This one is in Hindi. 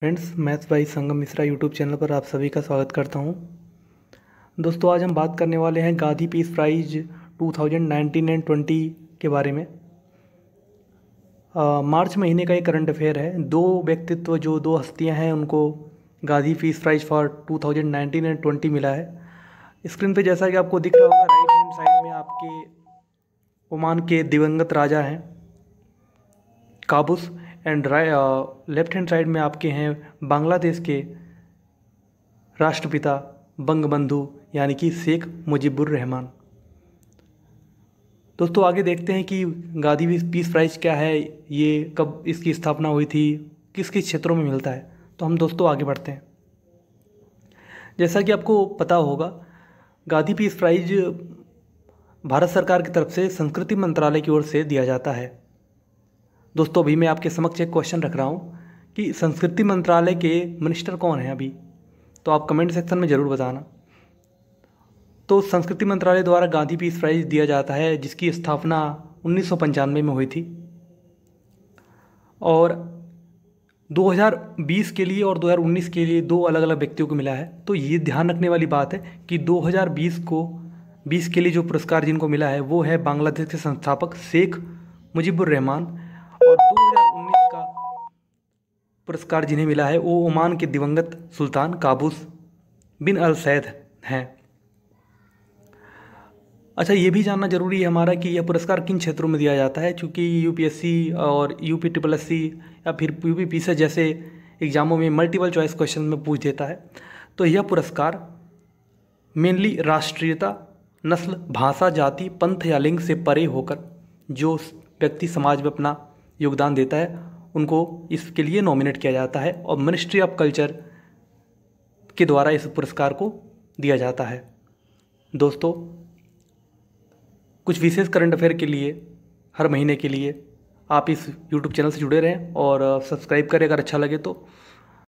फ्रेंड्स मैथ्स भाई संगम मिश्रा यूट्यूब चैनल पर आप सभी का स्वागत करता हूं दोस्तों आज हम बात करने वाले हैं गांधी पीस प्राइज 2019 एंड 20 के बारे में आ, मार्च महीने का एक करंट अफेयर है दो व्यक्तित्व जो दो हस्तियां हैं उनको Gandhi peace prize for 2019 and 20 मिला है स्क्रीन पे जैसा कि आपको दिख रहा होगा राइट हैंड साइड में आपके ओमान के दिवंगत राजा हैं Qaboos and left hand side में आपके हैं बांग्लादेश के राष्ट्रपिता बंगबंधु यानी कि शेख मुजीबुर रहमान दोस्तों आगे देखते हैं कि गांधी पीस प्राइज क्या है ये कब इसकी स्थापना हुई थी किस किस क्षेत्रों में मिलता है तो हम दोस्तों आगे बढ़ते हैं जैसा कि आपको पता होगा गांधी पीस प्राइज भारत सरकार की तरफ से संस्कृति मंत्रालय की ओर से दिया जाता है दोस्तों अभी मैं आपके समक्ष एक क्वेश्चन रख रहा हूँ कि संस्कृति मंत्रालय के मिनिस्टर कौन हैं अभी तो आप कमेंट सेक्शन में ज़रूर बताना तो संस्कृति मंत्रालय द्वारा गांधी पीस प्राइज दिया जाता है जिसकी स्थापना उन्नीस में हुई थी और 2020 के लिए और 2019 के लिए दो अलग अलग व्यक्तियों को मिला है तो ये ध्यान रखने वाली बात है कि 2020 को 20 के लिए जो पुरस्कार जिनको मिला है वो है बांग्लादेश के संस्थापक शेख मुजीबुर रहमान और 2019 का पुरस्कार जिन्हें मिला है वो ओमान के दिवंगत सुल्तान काबूस बिन अल सैद हैं अच्छा ये भी जानना ज़रूरी है हमारा कि यह पुरस्कार किन क्षेत्रों में दिया जाता है क्योंकि यूपीएससी और यूपी ट्रिपल एस या फिर पी पी जैसे एग्ज़ामों में मल्टीपल चॉइस क्वेश्चन में पूछ देता है तो यह पुरस्कार मेनली राष्ट्रीयता नस्ल भाषा जाति पंथ या लिंग से परे होकर जो व्यक्ति समाज में अपना योगदान देता है उनको इसके लिए नॉमिनेट किया जाता है और मिनिस्ट्री ऑफ कल्चर के द्वारा इस पुरस्कार को दिया जाता है दोस्तों कुछ विशेष करंट अफेयर के लिए हर महीने के लिए आप इस यूट्यूब चैनल से जुड़े रहें और सब्सक्राइब करें अगर अच्छा लगे तो